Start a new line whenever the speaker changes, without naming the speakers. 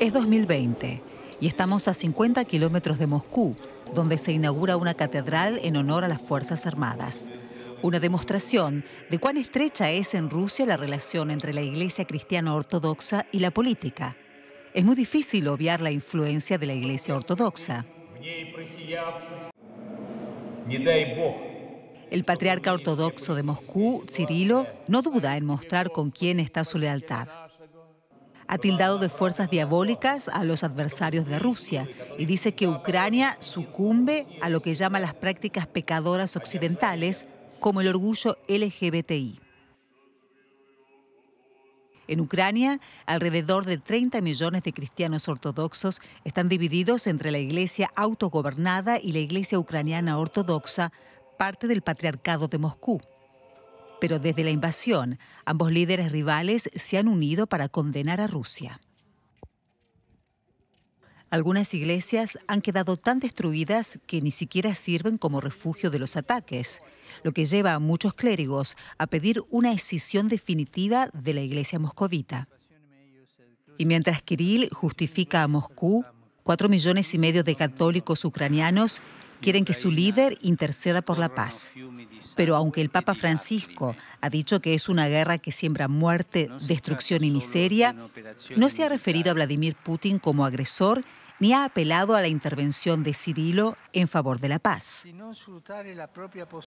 Es 2020 y estamos a 50 kilómetros de Moscú, donde se inaugura una catedral en honor a las Fuerzas Armadas. Una demostración de cuán estrecha es en Rusia la relación entre la Iglesia cristiana ortodoxa y la política. Es muy difícil obviar la influencia de la Iglesia ortodoxa. El patriarca ortodoxo de Moscú, Cirilo, no duda en mostrar con quién está su lealtad ha tildado de fuerzas diabólicas a los adversarios de Rusia y dice que Ucrania sucumbe a lo que llama las prácticas pecadoras occidentales como el orgullo LGBTI. En Ucrania, alrededor de 30 millones de cristianos ortodoxos están divididos entre la Iglesia autogobernada y la Iglesia ucraniana ortodoxa, parte del Patriarcado de Moscú. Pero desde la invasión, ambos líderes rivales se han unido para condenar a Rusia. Algunas iglesias han quedado tan destruidas que ni siquiera sirven como refugio de los ataques, lo que lleva a muchos clérigos a pedir una escisión definitiva de la iglesia moscovita. Y mientras Kirill justifica a Moscú, cuatro millones y medio de católicos ucranianos quieren que su líder interceda por la paz. Pero aunque el Papa Francisco ha dicho que es una guerra que siembra muerte, destrucción y miseria, no se ha referido a Vladimir Putin como agresor ni ha apelado a la intervención de Cirilo en favor de la paz.